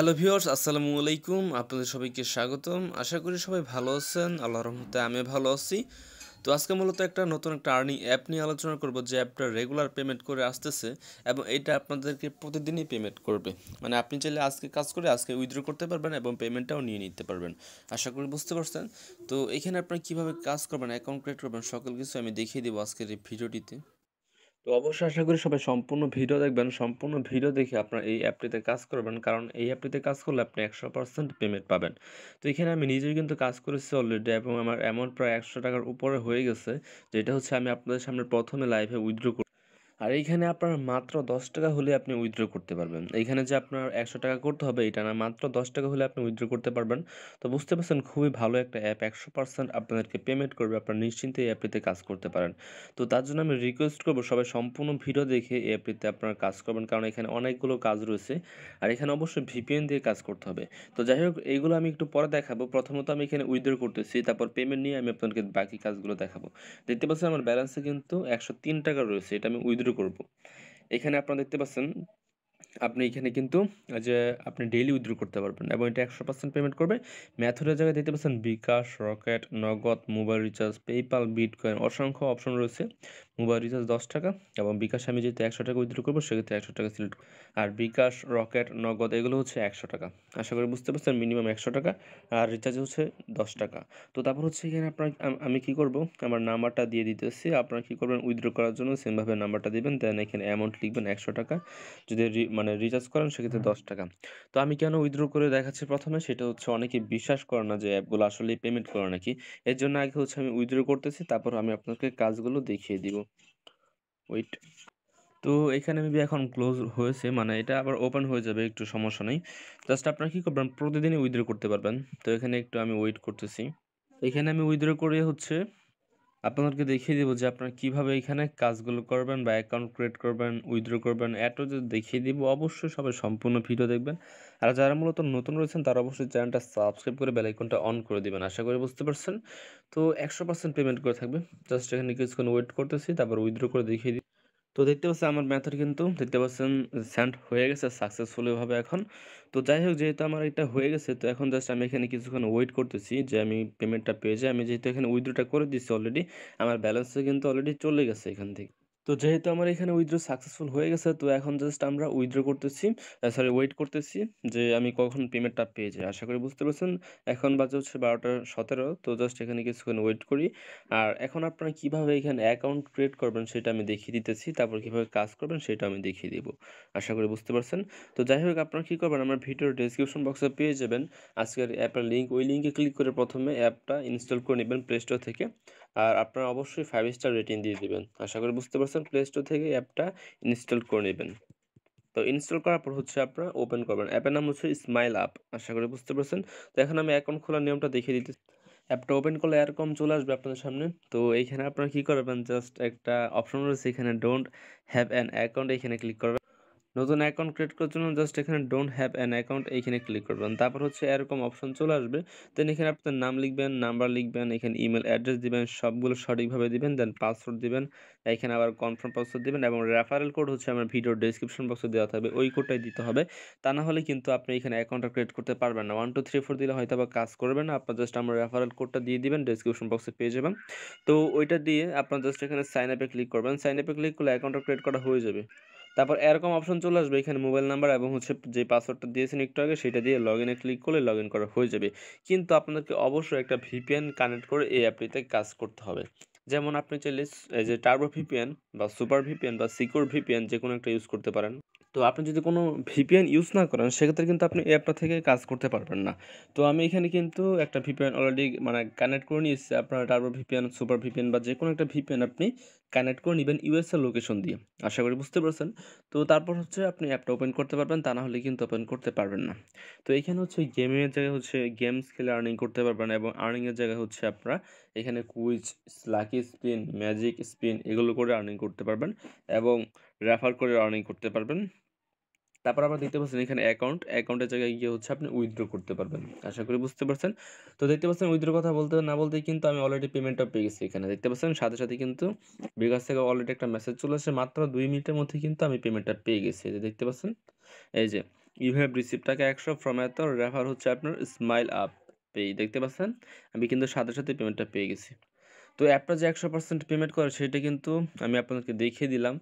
Hello viewers আসসালামু আলাইকুম আপনাদের সবাইকে স্বাগতম আশা করি সবাই ভালো আছেন আল্লাহ রহমতে আমি ভালো আছি তো আজকে মূলত একটা নতুন একটা আর্নিং অ্যাপ নিয়ে আলোচনা করব যে অ্যাপটা রেগুলার পেমেন্ট করে আসতেছে এবং এটা আপনাদেরকে প্রতিদিনই পেমেন্ট করবে মানে আপনি চাইলে আজকে কাজ করে আজকে উইথড্র করতে পারবেন এবং পেমেন্টটাও নিয়ে নিতে পারবেন আশা করি বুঝতে পারছেন তো এখানে আপনারা কীভাবে কাজ করবেন অ্যাকাউন্ট ক্রিয়েট করবেন সকল কিছু আমি দেখিয়ে দেবো আজকের এই ভিডিওটিতে তো অবশ্যই আশা করি সবাই সম্পূর্ণ ভিডিও দেখবেন সম্পূর্ণ ভিডিও দেখে আপনার এই অ্যাপটিতে কাজ করবেন কারণ এই অ্যাপটিতে কাজ করলে আপনি একশো পার্সেন্ট পেমেন্ট পাবেন তো এখানে আমি নিজেই কিন্তু কাজ করেছি অলরেডি এবং আমার অ্যামাউন্ট প্রায় একশো টাকার উপরে হয়ে গেছে যেটা হচ্ছে আমি আপনাদের সামনে প্রথমে লাইভে উইথড্র আর এইখানে আপনার মাত্র দশ টাকা হলে আপনি উইথড্র করতে পারবেন এইখানে যে আপনার একশো টাকা করতে হবে এটা না মাত্র দশ টাকা হলে আপনি উইথড্র করতে পারবেন তো বুঝতে পারছেন খুবই ভালো একটা অ্যাপ একশো পার্সেন্ট আপনাদেরকে পেমেন্ট করবে আপনারা নিশ্চিন্তে এই অ্যাপটিতে কাজ করতে পারেন তো তার জন্য আমি রিকোয়েস্ট করবো সবাই সম্পূর্ণ ভিডিও দেখে এই অ্যাপটিতে আপনারা কাজ করবেন কারণ এখানে অনেকগুলো কাজ রয়েছে আর এখানে অবশ্যই ভিপিএন দিয়ে কাজ করতে হবে তো যাই হোক এইগুলো আমি একটু পরে দেখাবো প্রথমত আমি এখানে উইথড্র করতেছি তারপর পেমেন্ট নিয়ে আমি আপনাদেরকে বাকি কাজগুলো দেখাবো দেখতে পাচ্ছেন আমার ব্যালেন্সে কিন্তু একশো টাকা রয়েছে এটা আমি উইথড্র শুরু করব। এখানে আপনারা দেখতে পাচ্ছেন আপনি এখানে কিন্তু যে আপনি ডেইলি উইথড্র করতে পারবেন এবং এটা একশো পার্সেন্ট পেমেন্ট করবে ম্যাথডের জায়গায় দেখতে পাচ্ছেন bKash rocket Nagad mobile recharge PayPal Bitcoin অসংখ্য অপশন রয়েছে মোবাইল রিচার্জ দশ টাকা এবং বিকাশ আমি যেহেতু একশো টাকা উইথড্র করবো সেক্ষেত্রে একশো টাকা সিলেক্ট আর বিকাশ রকেট নগদ এগুলো হচ্ছে একশো টাকা আশা করি বুঝতে পারছেন মিনিমাম একশো টাকা আর রিচার্জ হচ্ছে দশ টাকা তো তারপর হচ্ছে এখানে আপনার আমি কি করব আমার নাম্বারটা দিয়ে দিতেছি আপনারা কী করবেন উইথড্র করার জন্য সেমভাবে নাম্বারটা দেবেন দেন এখানে অ্যামাউন্ট লিখবেন একশো টাকা যদি মানে রিচার্জ করেন সেক্ষেত্রে দশ টাকা তো আমি কেন উইথড্র করে দেখাচ্ছি প্রথমে সেটা হচ্ছে অনেকে বিশ্বাস করে না যে অ্যাপগুলো আসলে পেমেন্ট করে নাকি এর জন্য আগে হচ্ছে আমি উইথড্র করতেছি তারপর আমি আপনাকে কাজগুলো দেখিয়ে দিব ওয়েট তো এখানে মেবি এখন ক্লোজ হয়েছে মানে এটা আবার ওপেন হয়ে যাবে একটু সমস্যা নেই জাস্ট আপনারা কী করবেন প্রতিদিনই উইথড্র করতে পারবেন তো এখানে একটু আমি ওয়েট করতেছি এখানে আমি উইথড্র করে হচ্ছে আপনাদেরকে দেখিয়ে দেবো যে আপনারা কীভাবে এখানে কাজগুলো করবেন বা অ্যাকাউন্ট ক্রিয়েট করবেন উইথড্র করবেন এটও যে দেখিয়ে দিব অবশ্যই সবাই সম্পূর্ণ ভিডিও দেখবেন আর যারা মূলত নতুন রয়েছেন তারা অবশ্যই চ্যানেলটা সাবস্ক্রাইব করে আইকনটা অন করে দেবেন আশা করি বুঝতে পারছেন তো একশো পার্সেন্ট পেমেন্ট করে থাকবে জাস্ট এখানে কিছুক্ষণ ওয়েট করতেছি তারপর উইথড্র করে দেখিয়ে দিই তো দেখতে পাচ্ছেন আমার ম্যাথড কিন্তু দেখতে পাচ্ছেন স্যান্ড হয়ে গেছে সাকসেসফুলিভাবে এখন তো যাই হোক যেহেতু আমার এটা হয়ে গেছে তো এখন জাস্ট আমি এখানে কিছুক্ষণ ওয়েট করতেছি যে আমি পেমেন্টটা পেয়ে যাই আমি যেহেতু এখানে উইথড্রটা করে দিচ্ছি অলরেডি আমার ব্যালেন্সও কিন্তু অলরেডি চলে গেছে এখান থেকে তো যেহেতু আমার এখানে উইথড্র সাকসেসফুল হয়ে গেছে তো এখন জাস্ট আমরা উইথড্র করতেছি সরি ওয়েট করতেছি যে আমি কখন পেমেন্টটা পেয়ে যাই আশা করি বুঝতে পারছেন এখন বাজে হচ্ছে বারোটা সতেরো তো জাস্ট এখানে কিছুক্ষণ ওয়েট করি আর এখন আপনারা কীভাবে এখানে অ্যাকাউন্ট ক্রিয়েট করবেন সেটা আমি দেখিয়ে দিতেছি তারপর কীভাবে কাজ করবেন সেটা আমি দেখিয়ে দিব আশা করি বুঝতে পারছেন তো যাই হোক আপনারা কী করবেন আমার ভিডিওর ডিসক্রিপশন বক্সে পেয়ে যাবেন আজকের অ্যাপের লিঙ্ক ওই লিঙ্কে ক্লিক করে প্রথমে অ্যাপটা ইনস্টল করে নেবেন প্লে স্টোর থেকে আর আপনারা অবশ্যই ফাইভ স্টার রেটিং দিয়ে দেবেন আশা করি বুঝতে পারছেন প্লে স্টোর থেকে অ্যাপটা ইনস্টল করে নেবেন তো ইনস্টল করার পর হচ্ছে আপনারা ওপেন করবেন অ্যাপের নাম হচ্ছে স্মাইল অ্যাপ আশা করি বুঝতে পারছেন তো এখন আমি অ্যাকাউন্ট খোলার নিয়মটা দেখিয়ে দিতে অ্যাপটা ওপেন করলে এরকম চলে আসবে আপনাদের সামনে তো এইখানে আপনারা কী করবেন জাস্ট একটা অপশন রয়েছে এখানে ডোন্ট হ্যাভ অ্যান অ্যাকাউন্ট এখানে ক্লিক করবেন নতুন অ্যাকাউন্ট ক্রিয়েট করার জন্য জাস্ট এখানে ডোন্ট হ্যাভ অ্যান অ্যাকাউন্ট এইখানে ক্লিক করবেন তারপর হচ্ছে এরকম অপশন চলে আসবে দেন এখানে আপনার নাম লিখবেন নাম্বার লিখবেন এখানে ইমেল অ্যাড্রেস দিবেন সবগুলো সঠিকভাবে দিবেন দেন পাসওয়ার্ড দিবেন এখানে আবার কনফার্ম পাসওয়ার্ড দিবেন এবং রেফারেল কোড হচ্ছে আমার ভিডিও ডিসক্রিপশন বক্সে দেওয়া থাকবে ওই কোডটাই দিতে হবে তা না হলে কিন্তু আপনি এখানে অ্যাকাউন্টটা ক্রিয়েট করতে পারবেন না ওয়ান টু থ্রি ফোর দিলে হয়তো আবার কাজ করবে না আপনার জাস্ট আমার রেফারেল কোডটা দিয়ে দিবেন ডিসক্রিপশন বক্সে পেয়ে যাবেন তো ওইটা দিয়ে আপনার জাস্ট এখানে সাইন আপে ক্লিক করবেন সাইন আপে ক্লিক করলে অ্যাকাউন্টটা ক্রিয়েট করা হয়ে যাবে তারপর এরকম অপশন চলে আসবে এখানে মোবাইল নাম্বার এবং হচ্ছে যে পাসওয়ার্ডটা দিয়েছেন একটু আগে সেটা দিয়ে লগ ইনে ক্লিক করলে লগ ইন করা হয়ে যাবে কিন্তু আপনাদেরকে অবশ্যই একটা ভিপিএন কানেক্ট করে এই অ্যাপটিতে কাজ করতে হবে যেমন আপনি চাইলে যে টার্বো ভিপিএন বা সুপার ভিপিএন বা সিকিউর ভিপিএন যে কোনো একটা ইউজ করতে পারেন তো আপনি যদি কোনো ভিপিএন ইউজ না করেন সেক্ষেত্রে কিন্তু আপনি অ্যাপটা থেকে কাজ করতে পারবেন না তো আমি এখানে কিন্তু একটা ভিপিএন অলরেডি মানে কানেক্ট করে নিয়েছি আপনার টার্বো ভিপিএন সুপার ভিপিএন বা যে কোনো একটা ভিপিএন আপনি কানেক্ট করে নেবেন ইউএসএ লোকেশন দিয়ে আশা করি বুঝতে পারছেন তো তারপর হচ্ছে আপনি অ্যাপটা ওপেন করতে পারবেন তা না হলে কিন্তু ওপেন করতে পারবেন না তো এখানে হচ্ছে গেমের জায়গায় হচ্ছে গেমস খেলে আর্নিং করতে পারবেন এবং আর্নিংয়ের জায়গায় হচ্ছে আপনারা এখানে quiz lucky spin magic spin এগুলো করে আর্নিং করতে পারবেন এবং রেফার করে আর্নিং করতে পারবেন তারপর আবার দেখতে পাচ্ছেন এখানে অ্যাকাউন্ট অ্যাকাউন্টের জায়গায় গিয়ে হচ্ছে আপনি উইথড্র করতে পারবেন আশা করি বুঝতে পারছেন তো দেখতে পাচ্ছেন উইথড্র কথা বলতে না বলতেই কিন্তু আমি অলরেডি পেমেন্টটা পেয়ে গেছি এখানে দেখতে পাচ্ছেন সাথে সাথে কিন্তু বিকাশ থেকে অলরেডি একটা মেসেজ চলে আসে মাত্র দুই মিনিটের মধ্যে কিন্তু আমি পেমেন্টটা পেয়ে গেছি এই যে দেখতে পাচ্ছেন এই যে ইউ হ্যাভ রিসিভ টাকা একশো ফ্রম এত রেফার হচ্ছে আপনার স্মাইল আপ পে দেখতে পাচ্ছেন আমি কিন্তু সাথে সাথে পেমেন্টটা পেয়ে গেছি তো অ্যাপটা যে একশো পার্সেন্ট পেমেন্ট করে সেটা কিন্তু আমি আপনাদেরকে দেখিয়ে দিলাম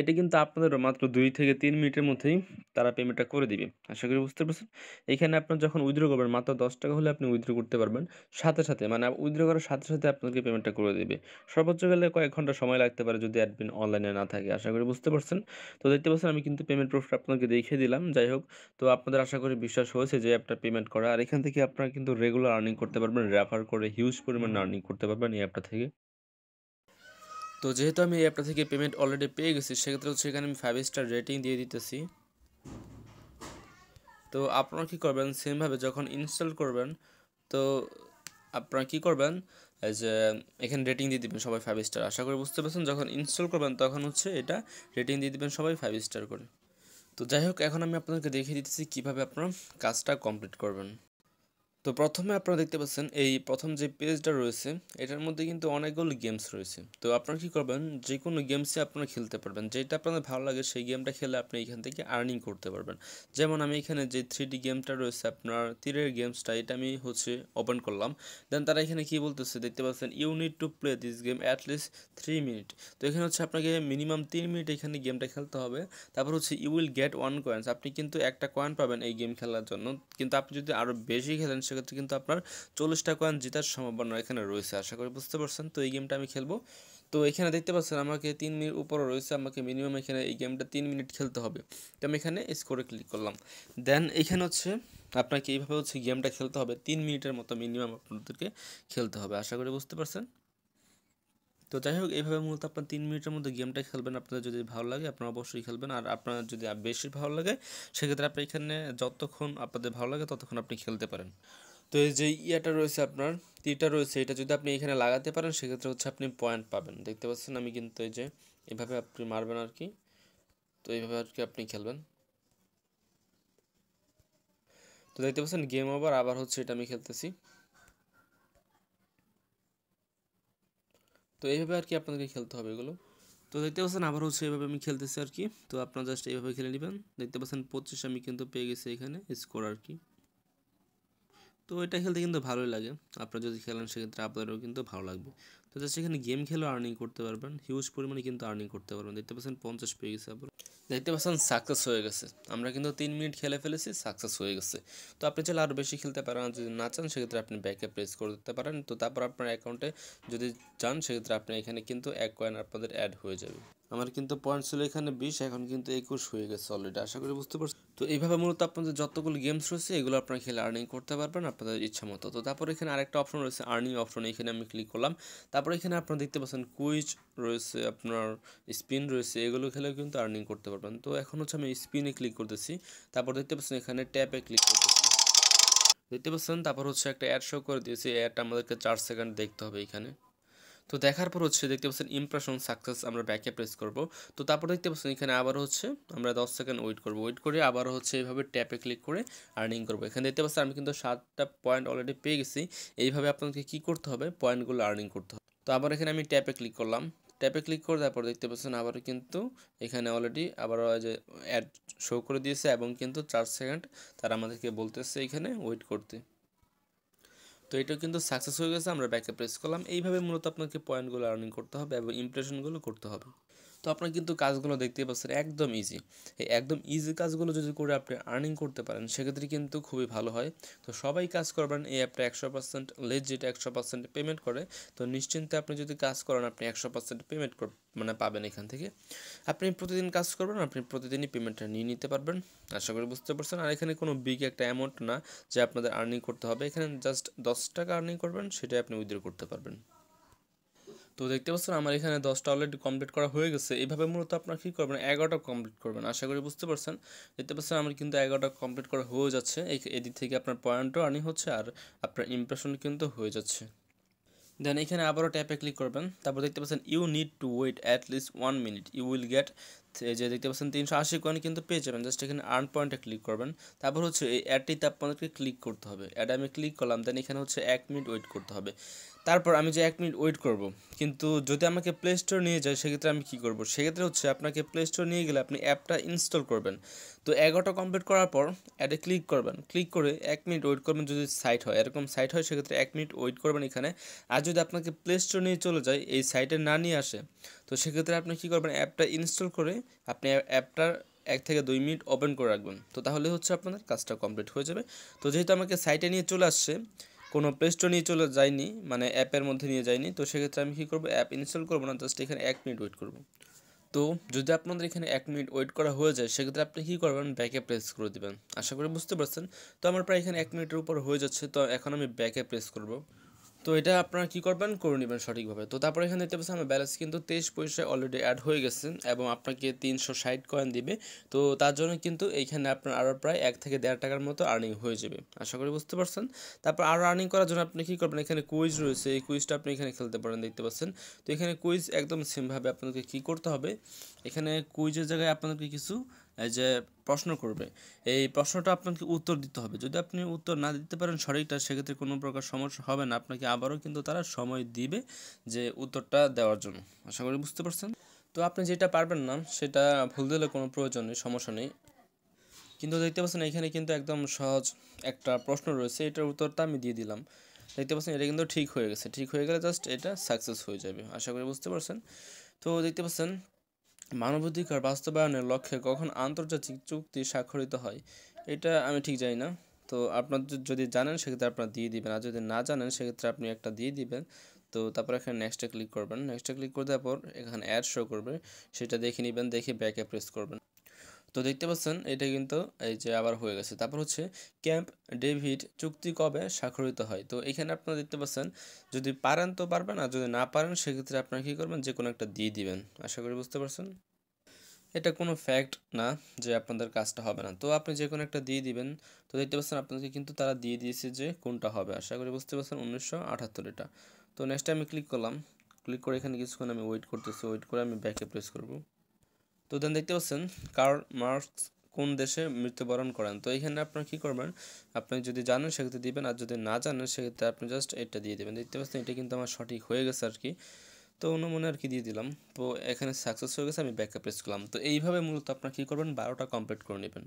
এটি কিন্তু আপনাদের মাত্র দুই থেকে তিন মিনিটের মধ্যেই তারা পেমেন্টটা করে দিবে আশা করি বুঝতে পারছেন এখানে আপনার যখন উইথড্র করবেন মাত্র দশ টাকা হলে আপনি উইথড্র করতে পারবেন সাথে সাথে মানে উইথড্র করার সাথে সাথে আপনাকে পেমেন্টটা করে দেবে সর্বোচ্চ গেলে কয়েক ঘন্টা সময় লাগতে পারে যদি অ্যাডমিন অনলাইনে না থাকে আশা করি বুঝতে পারছেন তো দেখতে পাচ্ছেন আমি কিন্তু পেমেন্ট প্রুফটা আপনাকে দেখিয়ে দিলাম যাই হোক তো আপনাদের আশা করি বিশ্বাস হয়েছে যে অ্যাপটা পেমেন্ট করা আর এখান থেকে আপনারা কিন্তু রেগুলার আর্নিং করতে পারবেন রেফার করে হিউজ পরিমাণ আর্নিং করতে পারবেন এই অ্যাপটা থেকে তো যেহেতু আমি এই অ্যাপটা থেকে পেমেন্ট অলরেডি পেয়ে গেছি সেক্ষেত্রে হচ্ছে এখানে আমি ফাইভ স্টার রেটিং দিয়ে দিতেছি তো আপনারা কী করবেন সেমভাবে যখন ইনস্টল করবেন তো আপনারা কী করবেন যে এখানে রেটিং দিয়ে দিবেন সবাই ফাইভ স্টার আশা করি বুঝতে পারছেন যখন ইনস্টল করবেন তখন হচ্ছে এটা রেটিং দিয়ে দিবেন সবাই ফাইভ স্টার করে তো যাই হোক এখন আমি আপনাদেরকে দেখিয়ে দিতেছি কীভাবে আপনারা কাজটা কমপ্লিট করবেন তো প্রথমে আপনারা দেখতে পাচ্ছেন এই প্রথম যে পেজটা রয়েছে এটার মধ্যে কিন্তু অনেকগুলো গেমস রয়েছে তো আপনারা কী করবেন যে কোনো গেমসে আপনারা খেলতে পারবেন যেটা আপনাদের ভালো লাগে সেই গেমটা খেলে আপনি এখান থেকে আর্নিং করতে পারবেন যেমন আমি এখানে যে থ্রি গেমটা রয়েছে আপনার তীরের গেমসটা এটা আমি হচ্ছে ওপেন করলাম দেন তারা এখানে কি বলতেছে দেখতে পাচ্ছেন you need to play this game at least three minute তো এখানে হচ্ছে আপনাকে মিনিমাম তিন মিনিট এখানে গেমটা খেলতে হবে তারপর হচ্ছে you will get one coins আপনি কিন্তু একটা কয়েন পাবেন এই গেম খেলার জন্য কিন্তু আপনি যদি আরও বেশি খেলেন সেক্ষেত্রে কিন্তু আপনার চল্লিশটা কয়েন জেতার সম্ভাবনা এখানে রয়েছে আশা করি বুঝতে পারছেন তো এই গেমটা আমি খেলবো তো এখানে দেখতে পাচ্ছেন আমাকে তিন মিনিট উপরে রয়েছে আমাকে মিনিমাম এখানে এই গেমটা তিন মিনিট খেলতে হবে তো আমি এখানে স্কোরে ক্লিক করলাম দেন এখানে হচ্ছে আপনাকে এইভাবে হচ্ছে গেমটা খেলতে হবে তিন মিনিটের মতো মিনিমাম আপনাদেরকে খেলতে হবে আশা করি বুঝতে পারছেন তো যাই হোক এইভাবে মূলত আপনার তিন মিনিটের মধ্যে গেমটা খেলবেন আপনাদের যদি ভালো লাগে আপনারা অবশ্যই খেলবেন আর আপনার যদি বেশি ভালো লাগে সেক্ষেত্রে আপনি এখানে যতক্ষণ আপনাদের ভালো লাগে ততক্ষণ আপনি খেলতে পারেন তো এই যে ইয়াটা রয়েছে আপনার তিটা রয়েছে এটা যদি আপনি এখানে লাগাতে পারেন সেক্ষেত্রে হচ্ছে আপনি পয়েন্ট পাবেন দেখতে পাচ্ছেন আমি কিন্তু এই যে এভাবে আপনি মারবেন আর কি তো এইভাবে আর কি আপনি খেলবেন তো দেখতে পাচ্ছেন গেম ওভার আবার হচ্ছে এটা আমি খেলতেছি তো এইভাবে আর কি আপনাদেরকে খেলতে হবে এগুলো তো দেখতে পাচ্ছেন আবার হচ্ছে এভাবে আমি খেলতেছি আর কি তো আপনারা জাস্ট এইভাবে খেলে নেবেন দেখতে পাচ্ছেন পঁচিশ আমি কিন্তু পেয়ে গেছি এখানে স্কোর আর কি তো এটা খেলতে কিন্তু ভালোই লাগে আপনারা যদি খেলেন সেক্ষেত্রে আপনাদেরও কিন্তু ভালো লাগবে তো জাস্ট এখানে গেম খেলে আর্নিং করতে পারবেন হিউজ পরিমাণে কিন্তু আর্নিং করতে পারবেন দেখতে পাচ্ছেন পঞ্চাশ পেয়ে গেছে আপনার দেখতে পাচ্ছেন সাকসেস হয়ে গেছে আমরা কিন্তু তিন মিনিট খেলে ফেলেছি সাকসেস হয়ে গেছে তো আপনি চাইলে আরও বেশি খেলতে পারেন যদি না চান সেক্ষেত্রে আপনি ব্যাকে প্রেস করে দিতে পারেন তো তারপর আপনার অ্যাকাউন্টে যদি চান সেক্ষেত্রে আপনি এখানে কিন্তু এক কয়েন আপনাদের অ্যাড হয়ে যাবে আমার কিন্তু পয়েন্ট ছিল এখানে বিশ এখন কিন্তু একুশ হয়ে গেছে অলরেডি আশা করি বুঝতে পারছি তো এইভাবে মূলত আপনাদের যতগুলো গেমস রয়েছে এগুলো আপনারা খেলে আর্নিং করতে পারবেন আপনাদের ইচ্ছা মতো তো তারপর এখানে আরেকটা অপশন রয়েছে আর্নিং অপশন এখানে আমি ক্লিক করলাম তারপর এখানে আপনারা দেখতে পাচ্ছেন কুইজ রয়েছে আপনার স্পিন রয়েছে এগুলো খেলেও কিন্তু আর্নিং করতে পারবেন তো এখন হচ্ছে আমি স্পিনে ক্লিক করতেছি তারপর দেখতে পাচ্ছেন এখানে ট্যাপে ক্লিক করতেছি দেখতে পাচ্ছেন তারপর হচ্ছে একটা অ্যাড শো করে দিয়েছি অ্যাডটা আমাদেরকে চার সেকেন্ড দেখতে হবে এখানে তো দেখার পর হচ্ছে দেখতে পাচ্ছেন ইমপ্রেশন সাকসেস আমরা ব্যাকে প্রেস করব তো তারপর দেখতে পাচ্ছেন এখানে আবার হচ্ছে আমরা দশ সেকেন্ড ওয়েট করব ওয়েট করে আবার হচ্ছে এইভাবে ট্যাপে ক্লিক করে আর্নিং করব এখানে দেখতে পাচ্ছেন আমি কিন্তু সাতটা পয়েন্ট অলরেডি পেয়ে গেছি এইভাবে আপনাদের কি করতে হবে পয়েন্টগুলো আর্নিং করতে হবে তো আবার এখানে আমি ট্যাপে ক্লিক করলাম ট্যাপে ক্লিক করে তারপর দেখতে পাচ্ছেন আবার কিন্তু এখানে অলরেডি আবার যে অ্যাড শো করে দিয়েছে এবং কিন্তু চার সেকেন্ড তারা আমাদেরকে বলতেছে এখানে ওয়েট করতে তো এটাও কিন্তু সাকসেস হয়ে গেছে আমরা ব্যাকে প্রেস করলাম এইভাবে মূলত আপনাকে পয়েন্টগুলো আর্নিং করতে হবে এবং ইমপ্রেশনগুলো করতে হবে তো আপনার কিন্তু কাজগুলো দেখতেই পাচ্ছেন একদম ইজি এই একদম ইজি কাজগুলো যদি করে আপনি আর্নিং করতে পারেন সেক্ষেত্রে কিন্তু খুবই ভালো হয় তো সবাই কাজ করবেন এই অ্যাপটা একশো পার্সেন্ট লেজিট একশো পার্সেন্ট পেমেন্ট করে তো নিশ্চিন্তে আপনি যদি কাজ করেন আপনি একশো পার্সেন্ট পেমেন্ট কর মানে পাবেন এখান থেকে আপনি প্রতিদিন কাজ করবেন আপনি প্রতিদিনই পেমেন্টটা নিয়ে নিতে পারবেন আশা করি বুঝতে পারছেন আর এখানে কোনো বিগ একটা অ্যামাউন্ট না যে আপনাদের আর্নিং করতে হবে এখানে জাস্ট দশ টাকা আর্নিং করবেন সেটাই আপনি উইথড্র করতে পারবেন তো দেখতে পাচ্ছেন আমার এখানে দশটা অলরেডি কমপ্লিট করা হয়ে গেছে এইভাবে মূলত আপনারা কী করবেন এগারোটা কমপ্লিট করবেন আশা করি বুঝতে পারছেন দেখতে পাচ্ছেন আমার কিন্তু এগারোটা কমপ্লিট করা হয়ে যাচ্ছে এদিক থেকে আপনার পয়েন্টও আর্নিং হচ্ছে আর আপনার ইমপ্রেশন কিন্তু হয়ে যাচ্ছে দেন এখানে আবারও ট্যাপে ক্লিক করবেন তারপর দেখতে পাচ্ছেন you need to wait at least one minute you will get যে দেখতে পাচ্ছেন তিনশো আশি কয়েন কিন্তু পেয়ে যাবেন জাস্ট এখানে আর্ন পয়েন্টে ক্লিক করবেন তারপর হচ্ছে এই অ্যাডটিতে আপনাদেরকে ক্লিক করতে হবে অ্যাড আমি ক্লিক করলাম দেন এখানে হচ্ছে এক মিনিট ওয়েট করতে হবে তারপর আমি যে এক মিনিট ওয়েট করব কিন্তু যদি আমাকে প্লে স্টোর নিয়ে যায় সেক্ষেত্রে আমি কি করব সেক্ষেত্রে হচ্ছে আপনাকে প্লে স্টোর নিয়ে গেলে আপনি অ্যাপটা ইনস্টল করবেন তো এগারোটা কমপ্লিট করার পর অ্যাডে ক্লিক করবেন ক্লিক করে এক মিনিট ওয়েট করবেন যদি সাইট হয় এরকম সাইট হয় সেক্ষেত্রে এক মিনিট ওয়েট করবেন এখানে আর যদি আপনাকে প্লে স্টোর নিয়ে চলে যায় এই সাইটে না নিয়ে আসে তো সেক্ষেত্রে আপনি কি করবেন অ্যাপটা ইনস্টল করে আপনি অ্যাপটার এক থেকে দুই মিনিট ওপেন করে রাখবেন তো তাহলে হচ্ছে আপনাদের কাজটা কমপ্লিট হয়ে যাবে তো যেহেতু আমাকে সাইটে নিয়ে চলে আসছে কোনো স্টোর নিয়ে চলে যায়নি মানে অ্যাপের মধ্যে নিয়ে যায়নি তো সেক্ষেত্রে আমি কী করবো অ্যাপ ইনস্টল করবো না জাস্ট এখানে এক মিনিট ওয়েট করবো তো যদি আপনাদের এখানে এক মিনিট ওয়েট করা হয়ে যায় সেক্ষেত্রে আপনি কী করবেন ব্যাকে প্রেস করে দেবেন আশা করি বুঝতে পারছেন তো আমার প্রায় এখানে এক মিনিটের উপর হয়ে যাচ্ছে তো এখন আমি ব্যাকে প্রেস করবো তো এটা আপনারা কী করবেন করে নেবেন সঠিকভাবে তো তারপর এখানে দেখতে পাচ্ছেন আমার ব্যালেন্স কিন্তু তেইশ পয়সায় অলরেডি অ্যাড হয়ে গেছে এবং আপনাকে তিনশো ষাট কয়েন দিবে তো তার জন্য কিন্তু এইখানে আপনার আরও প্রায় এক থেকে দেড় টাকার মতো আর্নিং হয়ে যাবে আশা করি বুঝতে পারছেন তারপর আরও আর্নিং করার জন্য আপনি কী করবেন এখানে কুইজ রয়েছে এই কুইজটা আপনি এখানে খেলতে পারেন দেখতে পাচ্ছেন তো এখানে কুইজ একদম সেমভাবে আপনাকে কী করতে হবে এখানে কুইজের জায়গায় আপনাদেরকে কিছু যে প্রশ্ন করবে এই প্রশ্নটা আপনাকে উত্তর দিতে হবে যদি আপনি উত্তর না দিতে পারেন সঠিকটা সেক্ষেত্রে কোনো প্রকার সমস্যা হবে না আপনাকে আবারও কিন্তু তারা সময় দিবে যে উত্তরটা দেওয়ার জন্য আশা করি বুঝতে পারছেন তো আপনি যেটা পারবেন না সেটা ভুল দিলে কোনো প্রয়োজন নেই সমস্যা নেই কিন্তু দেখতে পাচ্ছেন এখানে কিন্তু একদম সহজ একটা প্রশ্ন রয়েছে এটার উত্তরটা আমি দিয়ে দিলাম দেখতে পাচ্ছেন এটা কিন্তু ঠিক হয়ে গেছে ঠিক হয়ে গেলে জাস্ট এটা সাকসেস হয়ে যাবে আশা করি বুঝতে পারছেন তো দেখতে পাচ্ছেন মানবাধিকার বাস্তবায়নের লক্ষ্যে কখন আন্তর্জাতিক চুক্তি স্বাক্ষরিত হয় এটা আমি ঠিক জানি না তো আপনার যদি জানেন সেক্ষেত্রে আপনার দিয়ে দিবেন আর যদি না জানেন সেক্ষেত্রে আপনি একটা দিয়ে দিবেন তো তারপর এখানে নেক্সটে ক্লিক করবেন নেক্সটে ক্লিক করে দেওয়ার পর এখানে অ্যাড শো করবে সেটা দেখে নেবেন দেখে ব্যাকে প্রেস করবেন তো দেখতে পাচ্ছেন এটা কিন্তু এই যে আবার হয়ে গেছে তারপর হচ্ছে ক্যাম্প ডেভিড চুক্তি কবে স্বাক্ষরিত হয় তো এখানে আপনারা দেখতে পাচ্ছেন যদি পারেন তো পারবেন আর যদি না পারেন সেক্ষেত্রে আপনারা কী করবেন যে কোনো একটা দিয়ে দিবেন আশা করি বুঝতে পারছেন এটা কোনো ফ্যাক্ট না যে আপনাদের কাজটা হবে না তো আপনি যে কোনো একটা দিয়ে দিবেন তো দেখতে পাচ্ছেন আপনাকে কিন্তু তারা দিয়ে দিয়েছে যে কোনটা হবে আশা করি বুঝতে পারছেন উনিশশো আটাত্তর এটা তো নেক্সট আমি ক্লিক করলাম ক্লিক করে এখানে কিছুক্ষণ আমি ওয়েট করতেছি ওয়েট করে আমি ব্যাকে প্রেস করবো তো দেন দেখতে পাচ্ছেন কার্ল মার্কস কোন দেশে মৃত্যুবরণ করেন তো এখানে আপনারা কী করবেন আপনি যদি জানেন সেক্ষেত্রে দিবেন আর যদি না জানেন সেক্ষেত্রে আপনি জাস্ট এটা দিয়ে দেবেন দেখতে পাচ্ছেন এটা কিন্তু আমার সঠিক হয়ে গেছে আর কি তো অনুমানে আর কি দিয়ে দিলাম তো এখানে সাকসেস হয়ে গেছে আমি ব্যাকআপ প্রেস করলাম তো এইভাবে মূলত আপনারা কী করবেন বারোটা কমপ্লিট করে নেবেন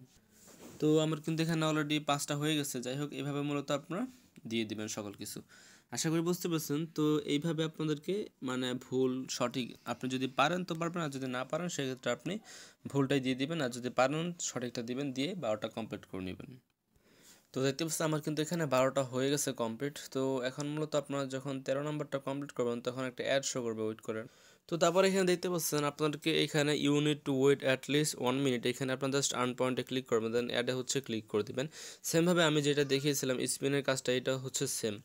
তো আমার কিন্তু এখানে অলরেডি পাঁচটা হয়ে গেছে যাই হোক এইভাবে মূলত আপনারা দিয়ে দিবেন সকল কিছু আশা করি বুঝতে পারছেন তো এইভাবে আপনাদেরকে মানে ভুল সঠিক আপনি যদি পারেন তো পারবেন আর যদি না পারেন সেক্ষেত্রে আপনি ভুলটাই দিয়ে দিবেন আর যদি পারেন সঠিকটা দিবেন দিয়ে বারোটা কমপ্লিট করে নেবেন তো দেখতে পাচ্ছি আমার কিন্তু এখানে বারোটা হয়ে গেছে কমপ্লিট তো এখন মূলত আপনারা যখন তেরো নম্বরটা কমপ্লিট করবেন তখন একটা অ্যাড শো করবে ওয়েট করেন তো তারপরে এখানে দেখতে পাচ্ছেন আপনাদেরকে এখানে you need to wait at least one minute এখানে আপনার জাস্ট আর্ন পয়েন্টে ক্লিক করবেন দেন অ্যাডে হচ্ছে ক্লিক করে দেবেন সেমভাবে আমি যেটা দেখিয়েছিলাম স্পিনের কাজটা এটা হচ্ছে সেম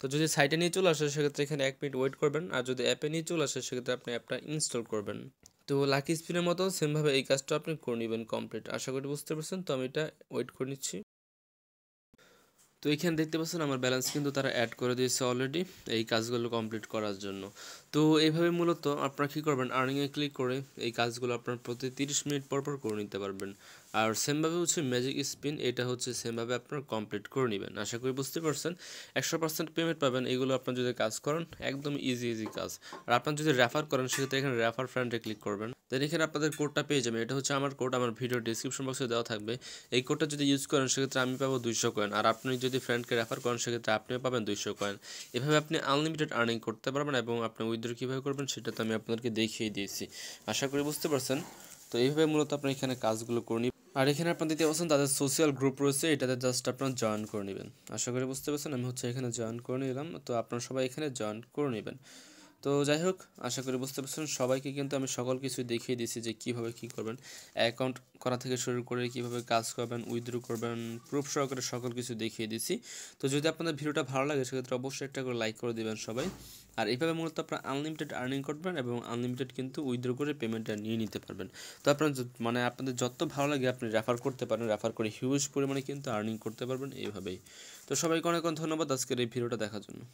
তো যদি সাইটে নিয়ে চলে আসে সেক্ষেত্রে এখানে এক মিনিট ওয়েট করবেন আর যদি অ্যাপে নিয়ে চলে আসে সেক্ষেত্রে আপনি অ্যাপটা ইনস্টল করবেন তো লাকি স্পিনের মতো সেমভাবে এই কাজটা আপনি করে নেবেন কমপ্লিট আশা করি বুঝতে পারছেন তো আমি এটা ওয়েট করে নিচ্ছি তো এখানে দেখতে পাচ্ছেন আমার ব্যালেন্স কিন্তু তারা অ্যাড করে দিয়েছে অলরেডি এই কাজগুলো কমপ্লিট করার জন্য তো এইভাবে মূলত আপনারা কী করবেন আর্নিংয়ে ক্লিক করে এই কাজগুলো আপনার প্রতি তিরিশ মিনিট পর পর করে নিতে পারবেন আর সেমভাবে হচ্ছে ম্যাজিক স্পিন এটা হচ্ছে সেমভাবে আপনারা কমপ্লিট করে নেবেন আশা করি বুঝতে পারছেন একশো পার্সেন্ট পেমেন্ট পাবেন এগুলো আপনার যদি কাজ করেন একদম ইজি ইজি কাজ আর আপনার যদি রেফার করেন সেক্ষেত্রে এখানে রেফার ফ্রেন্ডে ক্লিক করবেন দেন এখানে আপনাদের কোডটা পেয়ে যাবেন এটা হচ্ছে আমার কোড আমার ভিডিও ডিসক্রিপশন বক্সে দেওয়া থাকবে এই কোডটা যদি ইউজ করেন সেক্ষেত্রে আমি পাবো দুইশো কয়েন আর আপনি যদি ফ্রেন্ডকে রেফার করেন সেক্ষেত্রে আপনিও পাবেন দুইশো কয়েন এভাবে আপনি আনলিমিটেড আর্নিং করতে পারবেন এবং আপনি উইথড্র কীভাবে করবেন সেটা তো আমি আপনাদেরকে দেখিয়ে দিয়েছি আশা করি বুঝতে পারছেন তো এইভাবে মূলত আপনার এখানে কাজগুলো করে নিবেন আর এখানে আপনার দিতে পারছেন তাদের সোশ্যাল গ্রুপ রয়েছে এটাতে জাস্ট আপনারা জয়েন করে নেবেন আশা করি বুঝতে পারছেন আমি হচ্ছে এখানে জয়েন করে নিলাম তো আপনারা সবাই এখানে জয়েন করে নেবেন তো যাই হোক আশা করি বুঝতে পারছেন সবাইকে কিন্তু আমি সকল কিছু দেখিয়ে দিয়েছি যে কিভাবে কি করবেন অ্যাকাউন্ট করা থেকে শুরু করে কিভাবে কাজ করবেন উইথড্রু করবেন প্রুফ সহকারে সকল কিছু দেখিয়ে দিয়েছি তো যদি আপনাদের ভিডিওটা ভালো লাগে সেক্ষেত্রে অবশ্যই একটা করে লাইক করে দেবেন সবাই আর এইভাবে মূলত আপনারা আনলিমিটেড আর্নিং করবেন এবং আনলিমিটেড কিন্তু উইথড্র করে পেমেন্টটা নিয়ে নিতে পারবেন তো আপনার মানে আপনাদের যত ভালো লাগে আপনি রেফার করতে পারেন রেফার করে হিউজ পরিমাণে কিন্তু আর্নিং করতে পারবেন এইভাবেই তো সবাইকে অনেক অনেক ধন্যবাদ আজকের এই ভিডিওটা দেখার জন্য